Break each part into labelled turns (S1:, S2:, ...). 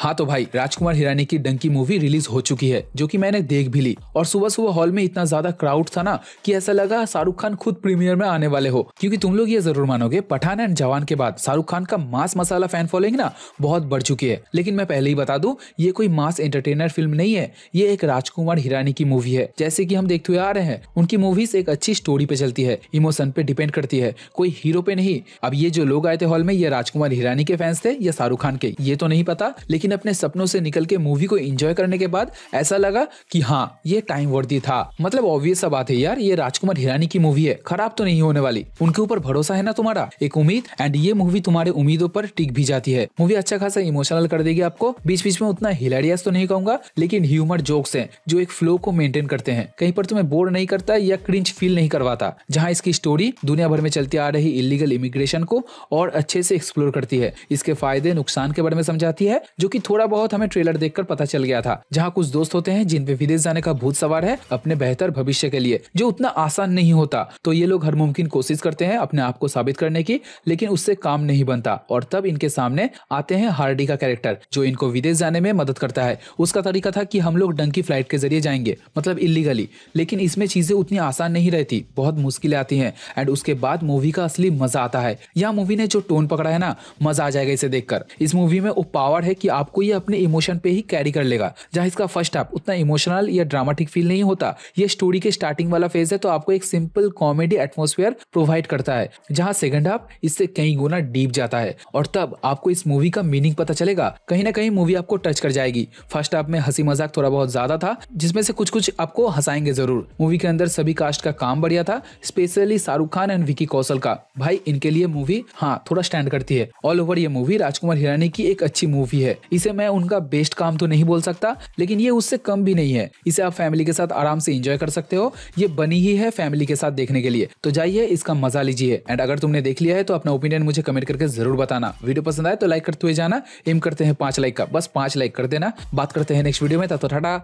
S1: हाँ तो भाई राजकुमार हिरानी की डंकी मूवी रिलीज हो चुकी है जो कि मैंने देख भी ली और सुबह सुबह हॉल में इतना ज्यादा क्राउड था ना कि ऐसा लगा शाहरुख खान खुद प्रीमियर में आने वाले हो क्योंकि तुम लोग ये जरूर मानोगे पठान एंड जवान के बाद शाहरुख खान का मास मसाला फैन फॉलोइंग ना बहुत बढ़ चुकी है लेकिन मैं पहले ही बता दू ये कोई मास एंटरटेनर फिल्म नहीं है ये एक राजकुमार हिरानी की मूवी है जैसे की हम देखते हुए आ रहे हैं उनकी मूवीज एक अच्छी स्टोरी पे चलती है इमोशन पे डिपेंड करती है कोई हीरो पे नहीं अब ये जो लोग आए थे हॉल में ये राजकुमार हिरानी के फैंस थे या शाहरुख खान के ये तो नहीं पता लेकिन लेकिन अपने सपनों से निकल के मूवी को एंजॉय करने के बाद ऐसा लगा कि हाँ ये टाइम वर्दी था मतलब ऑब्वियस बात है यार ये राजकुमार हिरानी की मूवी है खराब तो नहीं होने वाली उनके ऊपर भरोसा है ना तुम्हारा एक उम्मीद एंड ये मूवी तुम्हारे उम्मीदों पर टिक भी जाती है मूवी अच्छा खासा इमोशनल कर देगी आपको बीच बीच में उतना हिलेरियस तो नहीं कहूंगा लेकिन ह्यूमर जोक्स है जो एक फ्लो को मेंटेन करते हैं कहीं पर तुम्हें बोर नहीं करता या क्रिंच फील नहीं करवाता जहाँ इसकी स्टोरी दुनिया भर में चलती आ रही इलीगल इमिग्रेशन को और अच्छे से एक्सप्लोर करती है इसके फायदे नुकसान के बारे में समझाती है जो की कि थोड़ा बहुत हमें ट्रेलर देखकर पता चल गया था जहाँ कुछ दोस्त होते हैं जिन पे विदेश जाने का भूत सवार है अपने बेहतर भविष्य के लिए जो उतना आसान नहीं होता तो ये लोग हर मुमकिन कोशिश करते हैं अपने आप को साबित करने की लेकिन उससे काम नहीं बनता और तब इनके सामने आते हैं हार्डी का कैरेक्टर जो इनको विदेश जाने में मदद करता है उसका तरीका था की हम लोग डंकी फ्लाइट के जरिए जाएंगे मतलब इलीगली लेकिन इसमें चीजें उतनी आसान नहीं रहती बहुत मुश्किलें आती है एंड उसके बाद मूवी का असली मजा आता है यह मूवी ने जो टोन पकड़ा है ना मजा आ जाएगा इसे देखकर इस मूवी में वो पावर है कि आप आपको ये अपने इमोशन पे ही कैरी कर लेगा जहाँ इसका फर्स्ट हाफ उतना इमोशनल या ड्रामेटिक फील नहीं होता ये स्टोरी के स्टार्टिंग वाला फेज है तो आपको एक सिंपल कॉमेडी एटमोसफेयर प्रोवाइड करता है जहाँ सेकंड हाफ इससे कई गुना डीप जाता है और तब आपको इस मूवी का मीनिंग पता चलेगा कहीं ना कहीं मूवी आपको टच कर जाएगी फर्स्ट हाफ में हंसी मजाक थोड़ा बहुत ज्यादा था जिसमें से कुछ कुछ आपको हंसाएंगे जरूर मूवी के अंदर सभी कास्ट का काम बढ़िया था स्पेशली शाहरुख खान एंड विकी कौशल का भाई इनके लिए मूवी हाँ थोड़ा स्टैंड करती है ऑल ओवर ये मूवी राजकुमार हिरानी की एक अच्छी मूवी है इसे मैं उनका बेस्ट काम तो नहीं बोल सकता लेकिन ये उससे कम भी नहीं है इसे आप फैमिली के साथ आराम से इंजॉय कर सकते हो ये बनी ही है फैमिली के साथ देखने के लिए तो जाइए इसका मजा लीजिए एंड अगर तुमने देख लिया है तो अपना ओपिनियन मुझे कमेंट करके जरूर बताना वीडियो पसंद आए तो लाइक करते हुए जाना एम करते हैं पांच लाइक का बस पांच लाइक कर देना बात करते हैं नेक्स्ट वीडियो में तब तो टाटा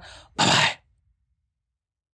S1: बाय